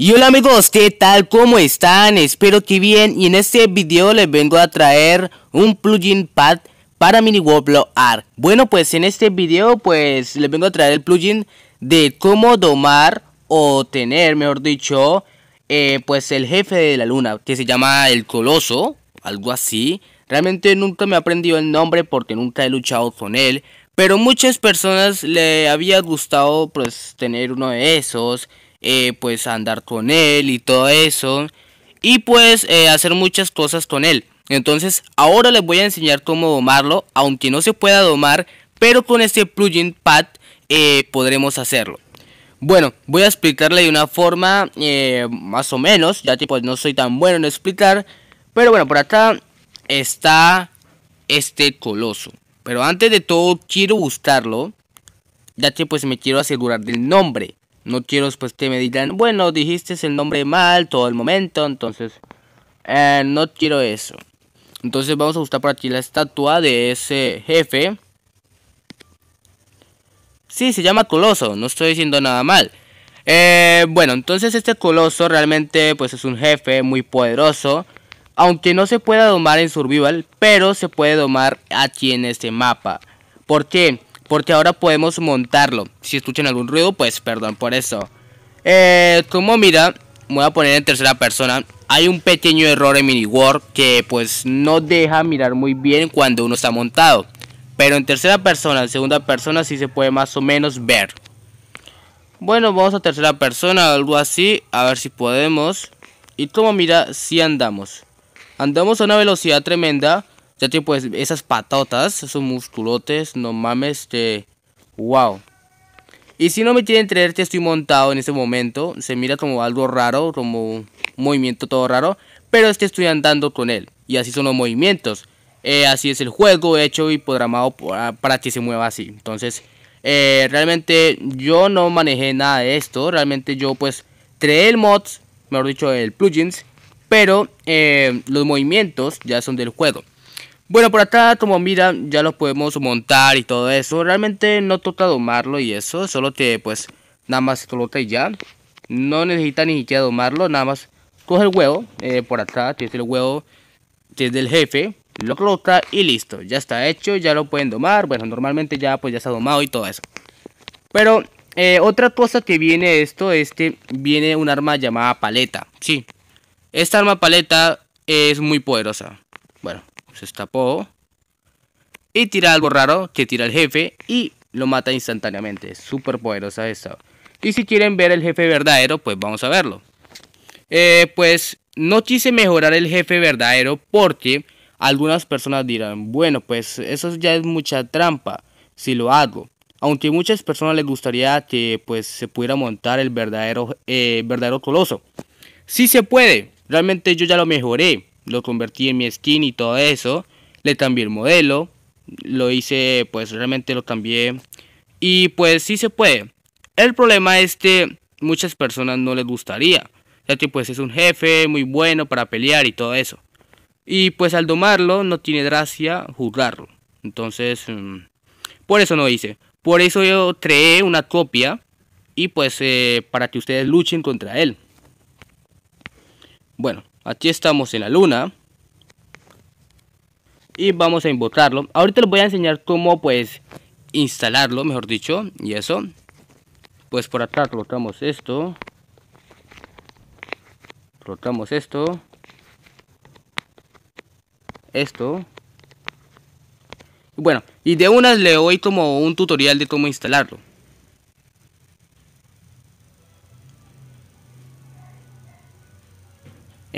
Y hola amigos, ¿qué tal? ¿Cómo están? Espero que bien y en este video les vengo a traer un plugin pad para Mini Woblo Art. Bueno, pues en este video pues les vengo a traer el plugin de cómo domar o tener, mejor dicho, eh, pues el jefe de la luna que se llama el coloso, algo así. Realmente nunca me he aprendido el nombre porque nunca he luchado con él, pero muchas personas le había gustado pues tener uno de esos eh, pues andar con él y todo eso. Y pues eh, hacer muchas cosas con él. Entonces ahora les voy a enseñar cómo domarlo, aunque no se pueda domar, pero con este plugin pad eh, podremos hacerlo. Bueno, voy a explicarle de una forma más o menos, ya que pues no soy tan bueno en explicar. Pero bueno, por acá está este coloso. Pero antes de todo quiero buscarlo, ya que pues me quiero asegurar del nombre. No quiero pues que me digan, bueno, dijiste el nombre mal todo el momento, entonces eh, no quiero eso. Entonces vamos a buscar por aquí la estatua de ese jefe. Sí, se llama Coloso, no estoy diciendo nada mal. Eh, bueno, entonces este Coloso realmente pues es un jefe muy poderoso. Aunque no se pueda domar en Survival, pero se puede domar aquí en este mapa. ¿Por qué? porque ahora podemos montarlo. Si escuchan algún ruido, pues perdón por eso. Eh, como mira, voy a poner en tercera persona. Hay un pequeño error en Mini war que pues no deja mirar muy bien cuando uno está montado. Pero en tercera persona, en segunda persona sí se puede más o menos ver. Bueno, vamos a tercera persona, algo así, a ver si podemos. Y como mira, si andamos. Andamos a una velocidad tremenda ya tiene pues esas patotas, esos musculotes, no mames, este. ¡Wow! Y si no me quieren creer que estoy montado en ese momento, se mira como algo raro, como un movimiento todo raro, pero es que estoy andando con él. Y así son los movimientos. Eh, así es el juego hecho y programado ah, para que se mueva así. Entonces, eh, realmente yo no manejé nada de esto. Realmente yo pues creé el mods, mejor dicho, el plugins, pero eh, los movimientos ya son del juego. Bueno, por acá, como mira, ya lo podemos montar y todo eso. Realmente no toca domarlo y eso, solo que pues nada más coloca y ya. No necesita ni siquiera domarlo, nada más coge el huevo eh, por acá, tienes el huevo que es del jefe, lo coloca y listo, ya está hecho, ya lo pueden domar, bueno, normalmente ya pues ya está domado y todo eso. Pero eh, otra cosa que viene esto es que viene un arma llamada paleta, sí. Esta arma paleta es muy poderosa. Bueno, se escapó. Y tira algo raro que tira el jefe y lo mata instantáneamente. Super súper poderosa esta. Y si quieren ver el jefe verdadero, pues vamos a verlo. Eh, pues no quise mejorar el jefe verdadero porque algunas personas dirán, bueno, pues eso ya es mucha trampa si lo hago. Aunque muchas personas les gustaría que pues se pudiera montar el verdadero, eh, verdadero coloso. Si se puede, realmente yo ya lo mejoré lo convertí en mi skin y todo eso. Le cambié el modelo, lo hice, pues realmente lo cambié. Y pues sí se puede. El problema es que muchas personas no les gustaría, ya que pues es un jefe muy bueno para pelear y todo eso. Y pues al domarlo no tiene gracia juzgarlo. Entonces, mm, por eso no hice. Por eso yo creé una copia y pues eh, para que ustedes luchen contra él. Bueno, Aquí estamos en la luna. Y vamos a invocarlo. Ahorita les voy a enseñar cómo pues instalarlo, mejor dicho. Y eso. Pues por acá colocamos esto. colocamos esto. Esto. Bueno, y de unas le doy como un tutorial de cómo instalarlo.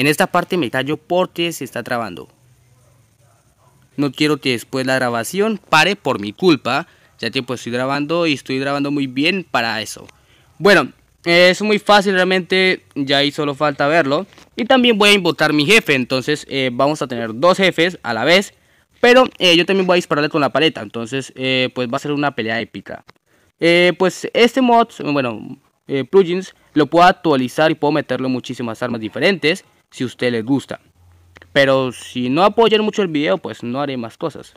En esta parte me callo porque se está trabando. No quiero que después la grabación pare por mi culpa, ya que pues, estoy grabando y estoy grabando muy bien para eso. Bueno, es muy fácil realmente, ya ahí solo falta verlo. Y también voy a invocar mi jefe, entonces eh, vamos a tener dos jefes a la vez. Pero eh, yo también voy a dispararle con la paleta, entonces eh, pues va a ser una pelea épica. pues este mod, bueno, plugins, lo puedo actualizar y puedo meterle muchísimas armas diferentes si usted le gusta. Pero si no apoyan mucho el video, pues no haré más cosas.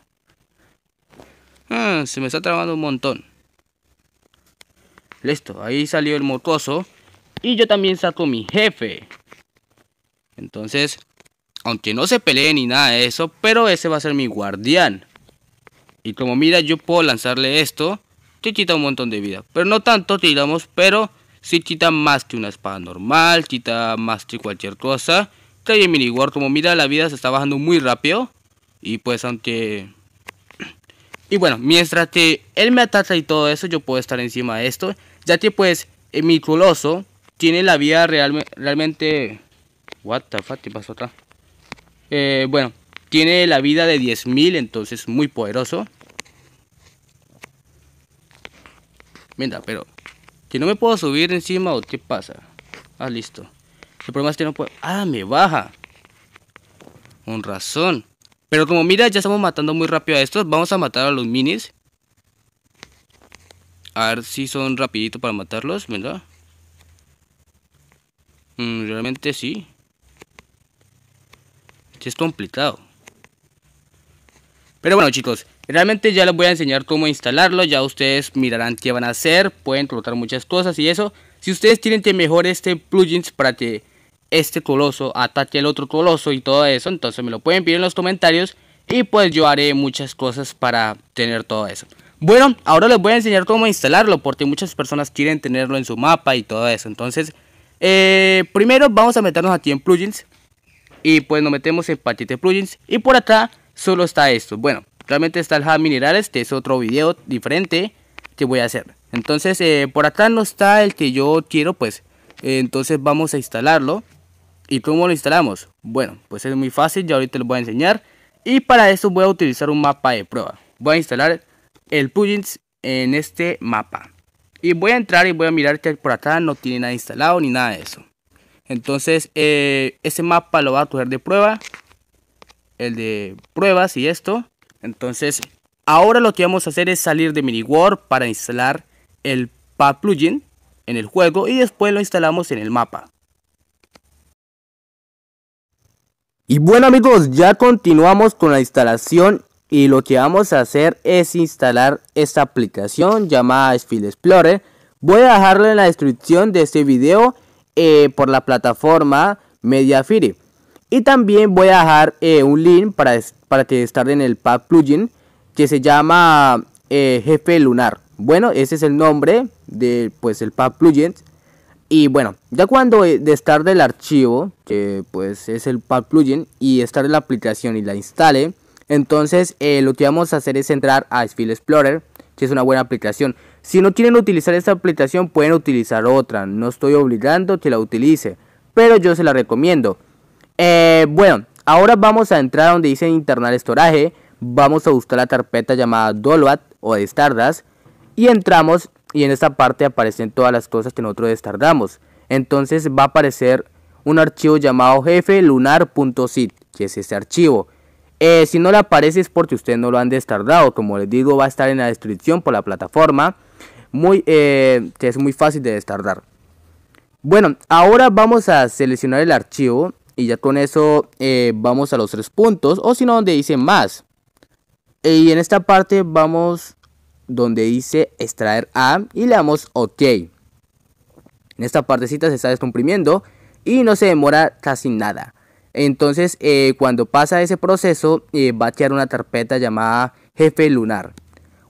Ah, se me está trabando un montón. Listo, ahí salió el mocoso. Y yo también saco mi jefe. Entonces, aunque no se pelee ni nada de eso, pero ese va a ser mi guardián. Y como mira, yo puedo lanzarle esto, te quita un montón de vida. Pero no tanto, tiramos, pero si chita más que una espada normal, Quita más que cualquier cosa. Trae mini war como mira, la vida se está bajando muy rápido. Y pues aunque... Y bueno, mientras que él me ataca y todo eso, yo puedo estar encima de esto. Ya que pues, eh, mi coloso tiene la vida real, realmente... What the fuck, ¿qué pasó acá? Eh, bueno, tiene la vida de 10.000, entonces muy poderoso. Mira, pero si no me puedo subir encima o qué pasa. Ah, listo. El problema es que no puedo... Ah, me baja. Con razón. Pero como mira, ya estamos matando muy rápido a estos. Vamos a matar a los minis. A ver si son rapidito para matarlos, ¿verdad? Mm, realmente sí. Sí es complicado. Pero bueno chicos, Realmente ya les voy a enseñar cómo instalarlo, ya ustedes mirarán qué van a hacer, pueden trotar muchas cosas y eso. Si ustedes tienen que mejor este plugins para que este coloso ataque al otro coloso y todo eso, entonces me lo pueden pedir en los comentarios y pues yo haré muchas cosas para tener todo eso. Bueno, ahora les voy a enseñar cómo instalarlo porque muchas personas quieren tenerlo en su mapa y todo eso. Entonces, eh, primero vamos a meternos aquí en plugins y pues nos metemos en paquete plugins y por acá solo está esto. Bueno, Realmente está el Hub Minerales, este es otro video diferente que voy a hacer. Entonces, eh, por acá no está el que yo quiero, pues. Eh, entonces vamos a instalarlo. ¿Y cómo lo instalamos? Bueno, pues es muy fácil, ya ahorita les voy a enseñar. Y para eso voy a utilizar un mapa de prueba. Voy a instalar el plugins en este mapa. Y voy a entrar y voy a mirar que por acá no tiene nada instalado ni nada de eso. Entonces, eh, ese mapa lo va a coger de prueba. El de pruebas y esto. Entonces, ahora lo que vamos a hacer es salir de MiniWorld para instalar el path plugin en el juego y después lo instalamos en el mapa. Y bueno amigos, ya continuamos con la instalación y lo que vamos a hacer es instalar esta aplicación llamada Speed Explorer. Voy a dejarlo en la descripción de este video eh, por la plataforma Mediafire. Y también voy a dejar eh, un link para, para que en el pack plugin que se llama eh, Jefe Lunar. Bueno, ese es el nombre de pues el pack plugin. Y bueno, ya cuando eh, estar el archivo, que pues es el pack plugin, y estar la aplicación y la instale, entonces lo que vamos a hacer es entrar a File Explorer, que es una buena aplicación. Si no quieren utilizar esta aplicación, pueden utilizar otra. No estoy obligando que la utilice, pero yo se la recomiendo. Eh, bueno, ahora vamos a entrar donde dice internal storage. Vamos a buscar la carpeta llamada Dolbat o destardas Y entramos y en esta parte aparecen todas las cosas que nosotros destardamos. Entonces va a aparecer un archivo llamado jefe que es este archivo. Eh, si no le aparece es porque ustedes no lo han destardado. Como les digo, va a estar en la descripción por la plataforma. Muy, eh, que es muy fácil de destardar. Bueno, ahora vamos a seleccionar el archivo y ya con eso eh, vamos a los tres puntos. O si no, donde dice más. Y en esta parte vamos donde dice extraer a y le damos OK. En esta partecita se está descomprimiendo y no se demora casi nada. Entonces, eh, cuando pasa ese proceso, eh, va a crear una carpeta llamada jefe lunar.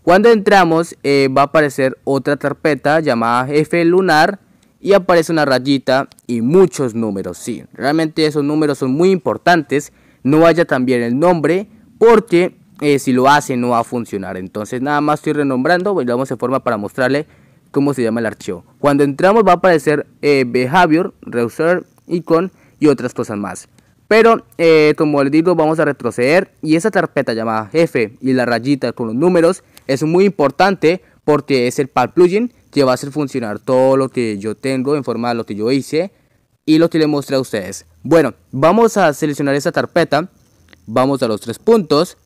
Cuando entramos, va a aparecer otra carpeta llamada jefe lunar y aparece una rayita y muchos números. Sí, realmente esos números son muy importantes. No haya también el nombre porque eh, si lo hace no va a funcionar. Entonces nada más estoy renombrando, Y pues, vamos en forma para mostrarle cómo se llama el archivo. Cuando entramos va a aparecer eh, behavior, reuser, icon y otras cosas más. Pero eh, como les digo vamos a retroceder y esa carpeta llamada F y la rayita con los números es muy importante porque es el PAL plugin que va a hacer funcionar todo lo que yo tengo en forma de lo que yo hice y lo que le mostré a ustedes. Bueno, vamos a seleccionar esa carpeta, vamos a los tres puntos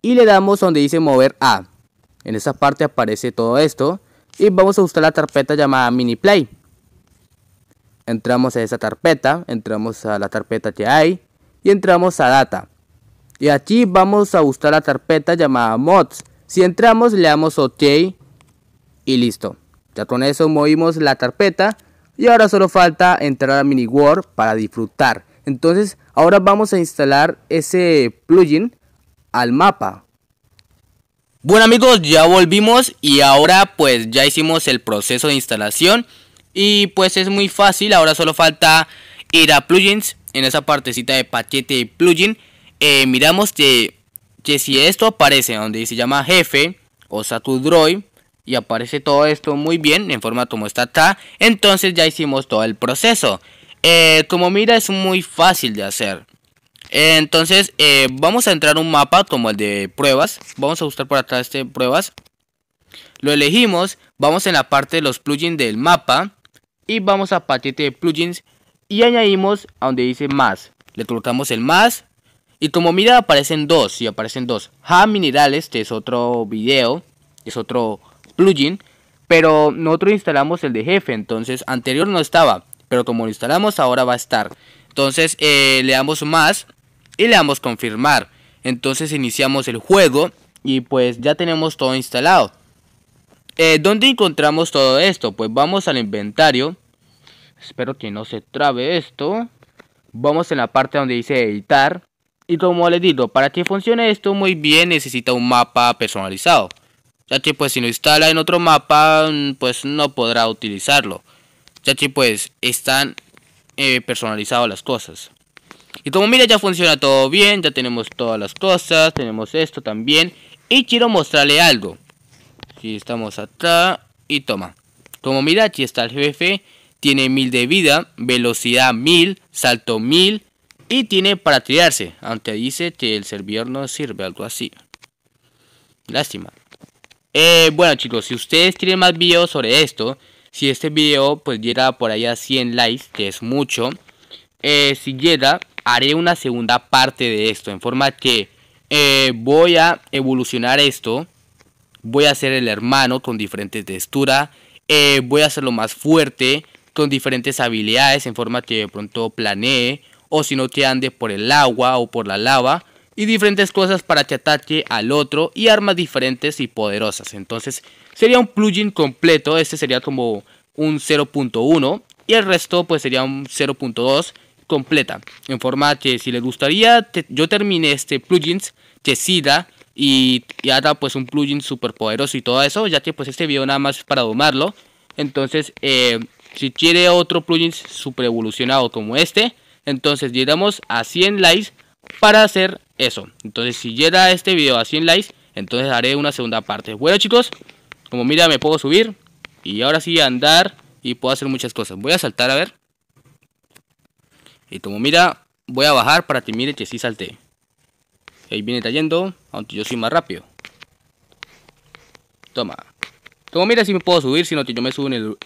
y le damos donde dice mover a. En esa parte aparece todo esto y vamos a buscar la carpeta llamada mini play. Entramos a esa carpeta, entramos a la carpeta que hay y entramos a data. Y aquí vamos a buscar la carpeta llamada mods. Si entramos le damos ok y listo. Ya con eso movimos la carpeta y ahora solo falta entrar a Mini Word para disfrutar. Entonces ahora vamos a instalar ese plugin al mapa. Bueno amigos, ya volvimos y ahora pues ya hicimos el proceso de instalación y pues es muy fácil, ahora solo falta ir a plugins, en esa partecita de paquete y plugin, eh, miramos que, si esto aparece donde se llama jefe o Satudroid Droid, y aparece todo esto muy bien en forma como está acá, entonces ya hicimos todo el proceso. Eh, como mira es muy fácil de hacer. Eh, entonces eh, vamos a entrar un mapa como el de pruebas. Vamos a buscar por acá este pruebas. Lo elegimos, vamos en la parte de los plugins del mapa y vamos a paquete de plugins y añadimos a donde dice más. Le colocamos el más y como mira aparecen dos, y aparecen dos. Ha minerales, este es otro video, es otro plugin, pero nosotros instalamos el de jefe, entonces anterior no estaba, pero como lo instalamos ahora va a estar. Entonces eh, le damos más y le damos confirmar. Entonces iniciamos el juego y pues ya tenemos todo instalado. Eh, ¿Dónde encontramos todo esto? Pues vamos al inventario. Espero que no se trabe esto. Vamos en la parte donde dice editar. Y como les digo, para que funcione esto muy bien necesita un mapa personalizado ya que pues si lo instala en otro mapa mm, pues no podrá utilizarlo ya que pues están eh, personalizadas las cosas y como mira ya funciona todo bien ya tenemos todas las cosas tenemos esto también y quiero mostrarle algo si estamos acá y toma como mira aquí está el jefe tiene 1000 de vida velocidad 1000 salto 1000 y tiene para tirarse aunque dice que el servidor no sirve algo así lástima eh, bueno chicos, si ustedes tienen más videos sobre esto, si este video pues llega por allá a 100 likes, que es mucho, eh, si llega, haré una segunda parte de esto, en forma que eh, voy a evolucionar esto, voy a hacer el hermano con diferentes texturas, voy a hacerlo más fuerte, con diferentes habilidades, en forma que de pronto planee, o si no te ande por el agua o por la lava, y diferentes cosas para que ataque al otro y armas diferentes y poderosas. Entonces sería un plugin completo, este sería como un 0.1 y el resto pues sería un 0.2 completa. En forma que si le gustaría, yo terminé este plugins que y, ya haga pues un plugin super poderoso y todo eso, ya que pues este video nada más para domarlo. Entonces, eh, si quiere otro plugin super evolucionado como este, entonces llegamos a 100 likes para hacer eso. Entonces, si llega este video a 100 likes, entonces haré una segunda parte. Bueno, chicos, como mira, me puedo subir y ahora sí andar y puedo hacer muchas cosas. Voy a saltar a ver. Y como mira, voy a bajar para que mire que sí salte Ahí viene cayendo, aunque yo soy más rápido. Toma. Como mira, si me puedo subir, sino que yo me subo en,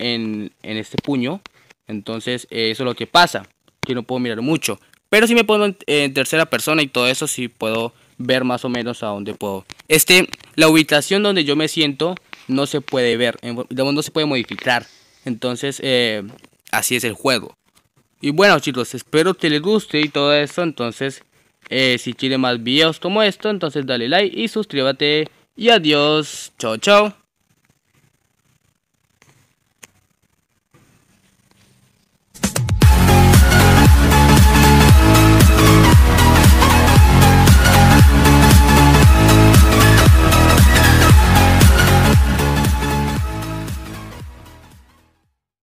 en, este puño. Entonces, eh, eso es lo que pasa. Que no puedo mirar mucho. Pero si me pongo en, tercera persona y todo eso, sí puedo ver más o menos a dónde puedo. Este, la ubicación donde yo me siento no se puede ver, no se puede modificar. Entonces, eh, así es el juego. Y bueno chicos, espero que les guste y todo eso. Entonces, eh, si quieren más videos como esto, entonces dale like y suscríbete. Y adiós. Chao, chao.